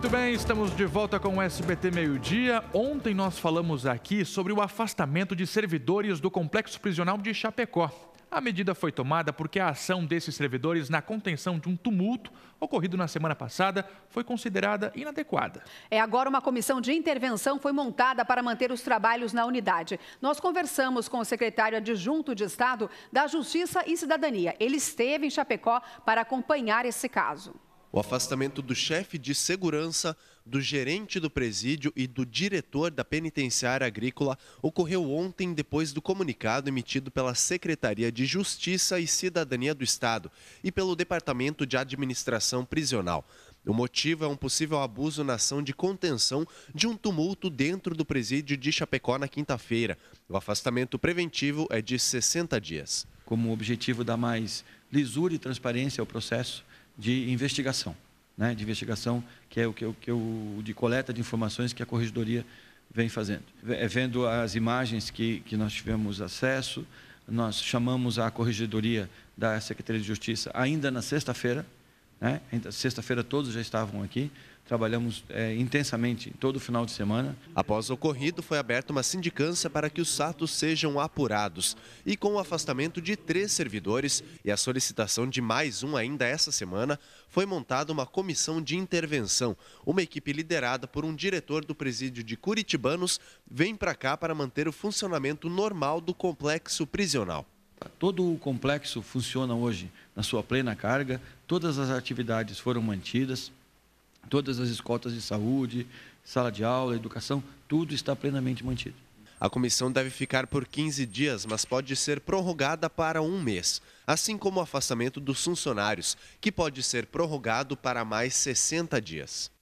Muito bem, estamos de volta com o SBT Meio Dia. Ontem nós falamos aqui sobre o afastamento de servidores do Complexo Prisional de Chapecó. A medida foi tomada porque a ação desses servidores na contenção de um tumulto ocorrido na semana passada foi considerada inadequada. É agora uma comissão de intervenção foi montada para manter os trabalhos na unidade. Nós conversamos com o secretário adjunto de Estado da Justiça e Cidadania. Ele esteve em Chapecó para acompanhar esse caso. O afastamento do chefe de segurança, do gerente do presídio e do diretor da penitenciária agrícola ocorreu ontem depois do comunicado emitido pela Secretaria de Justiça e Cidadania do Estado e pelo Departamento de Administração Prisional. O motivo é um possível abuso na ação de contenção de um tumulto dentro do presídio de Chapecó na quinta-feira. O afastamento preventivo é de 60 dias. Como objetivo dar mais lisura e transparência ao processo, de investigação, né? de investigação que é o que, o que de coleta de informações que a corregedoria vem fazendo. Eh, vendo as imagens que, que nós tivemos acesso, nós chamamos a corregedoria da Secretaria de Justiça ainda na sexta-feira, né? sexta-feira todos já estavam aqui, trabalhamos é, intensamente todo final de semana. Após o ocorrido, foi aberta uma sindicância para que os satos sejam apurados. E com o afastamento de três servidores e a solicitação de mais um ainda essa semana, foi montada uma comissão de intervenção. Uma equipe liderada por um diretor do presídio de Curitibanos vem para cá para manter o funcionamento normal do complexo prisional. Todo o complexo funciona hoje na sua plena carga, todas as atividades foram mantidas, Todas as escotas de saúde, sala de aula, educação, tudo está plenamente mantido. A comissão deve ficar por 15 dias, mas pode ser prorrogada para um mês, assim como o afastamento dos funcionários, que pode ser prorrogado para mais 60 dias.